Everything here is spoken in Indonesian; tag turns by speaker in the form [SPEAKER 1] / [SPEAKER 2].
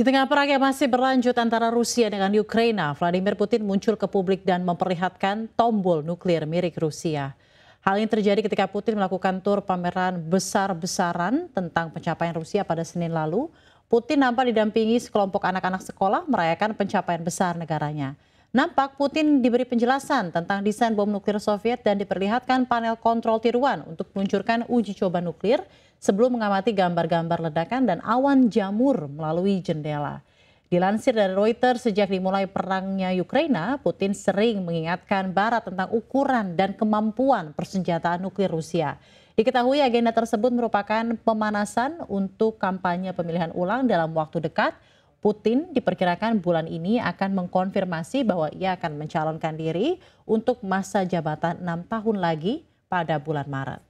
[SPEAKER 1] Di tengah perang yang masih berlanjut antara Rusia dengan Ukraina, Vladimir Putin muncul ke publik dan memperlihatkan tombol nuklir milik Rusia. Hal ini terjadi ketika Putin melakukan tur pameran besar-besaran tentang pencapaian Rusia pada Senin lalu. Putin nampak didampingi sekelompok anak-anak sekolah merayakan pencapaian besar negaranya. Nampak Putin diberi penjelasan tentang desain bom nuklir Soviet dan diperlihatkan panel kontrol tiruan untuk meluncurkan uji coba nuklir sebelum mengamati gambar-gambar ledakan dan awan jamur melalui jendela. Dilansir dari Reuters, sejak dimulai perangnya Ukraina, Putin sering mengingatkan Barat tentang ukuran dan kemampuan persenjataan nuklir Rusia. Diketahui agenda tersebut merupakan pemanasan untuk kampanye pemilihan ulang dalam waktu dekat Putin diperkirakan bulan ini akan mengkonfirmasi bahwa ia akan mencalonkan diri untuk masa jabatan enam tahun lagi pada bulan Maret.